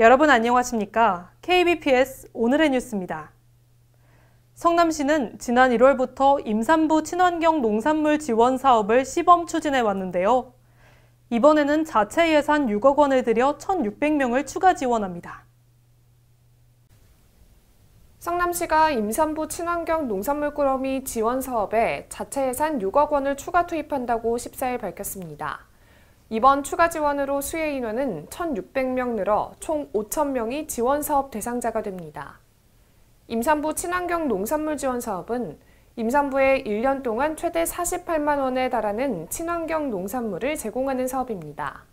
여러분 안녕하십니까? KBPS 오늘의 뉴스입니다. 성남시는 지난 1월부터 임산부 친환경 농산물 지원 사업을 시범 추진해 왔는데요. 이번에는 자체 예산 6억 원을 들여 1,600명을 추가 지원합니다. 성남시가 임산부 친환경 농산물 꾸러미 지원 사업에 자체 예산 6억 원을 추가 투입한다고 14일 밝혔습니다. 이번 추가 지원으로 수혜 인원은 1,600명 늘어 총 5,000명이 지원 사업 대상자가 됩니다. 임산부 친환경 농산물 지원 사업은 임산부의 1년 동안 최대 48만 원에 달하는 친환경 농산물을 제공하는 사업입니다.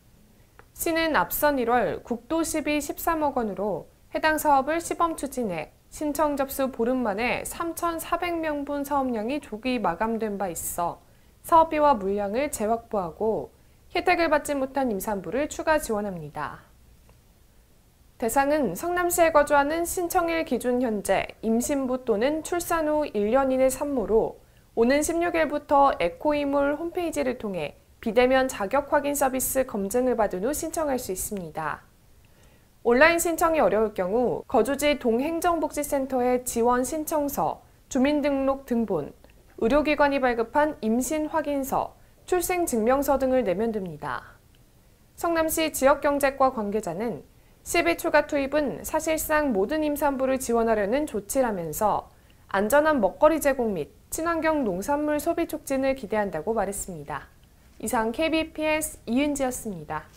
시는 앞선 1월 국도 12 13억 원으로 해당 사업을 시범 추진해 신청 접수 보름 만에 3,400명분 사업량이 조기 마감된 바 있어 사업비와 물량을 재확보하고 혜택을 받지 못한 임산부를 추가 지원합니다. 대상은 성남시에 거주하는 신청일 기준 현재 임신부 또는 출산 후 1년 이내 산모로 오는 16일부터 에코이몰 홈페이지를 통해 비대면 자격 확인 서비스 검증을 받은 후 신청할 수 있습니다. 온라인 신청이 어려울 경우 거주지 동행정복지센터의 지원 신청서, 주민등록 등본, 의료기관이 발급한 임신 확인서, 출생증명서 등을 내면 됩니다. 성남시 지역경제과 관계자는 1 0 추가 투입은 사실상 모든 임산부를 지원하려는 조치라면서 안전한 먹거리 제공 및 친환경 농산물 소비 촉진을 기대한다고 말했습니다. 이상 KBPS 이은지였습니다.